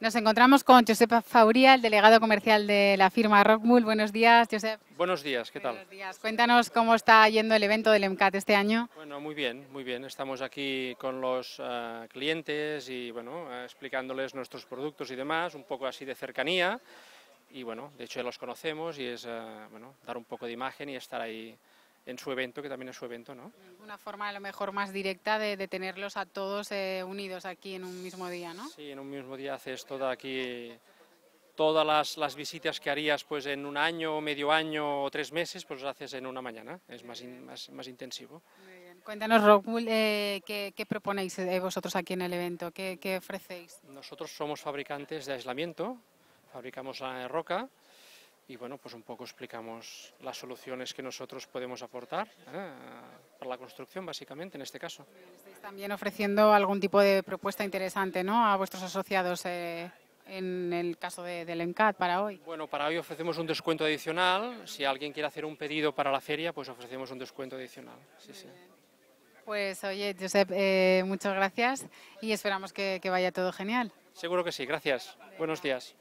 Nos encontramos con Josep Fauría, el delegado comercial de la firma Rockmull. Buenos días, Josep. Buenos días, ¿qué tal? Buenos días. Cuéntanos cómo está yendo el evento del EMCAT este año. Bueno, muy bien, muy bien. Estamos aquí con los eh, clientes y, bueno, eh, explicándoles nuestros productos y demás, un poco así de cercanía. Y, bueno, de hecho los conocemos y es, eh, bueno, dar un poco de imagen y estar ahí en su evento, que también es su evento, ¿no? Una forma a lo mejor más directa de, de tenerlos a todos eh, unidos aquí en un mismo día, ¿no? Sí, en un mismo día haces toda aquí todas las, visitas que harías pues en un año, medio año o tres meses, pues las haces en una mañana, es más, más, intensivo. Cuéntanos, Rockwool, eh, ¿qué, proponéis eh, vosotros aquí en el evento? ¿Qué, ofrecéis? Nosotros somos fabricantes de aislamiento, fabricamos roca, y bueno, pues un poco explicamos las soluciones que nosotros podemos aportar ¿eh? para la construcción, básicamente, en este caso. Estáis también ofreciendo algún tipo de propuesta interesante ¿no? a vuestros asociados. Eh, en el caso del ENCAT para hoy? Bueno, para hoy ofrecemos un descuento adicional. Si alguien quiere hacer un pedido para la feria, pues ofrecemos un descuento adicional. Sí, sí. Pues oye, Josep, eh, muchas gracias y esperamos que, vaya todo genial. Seguro que sí, gracias. Buenos días.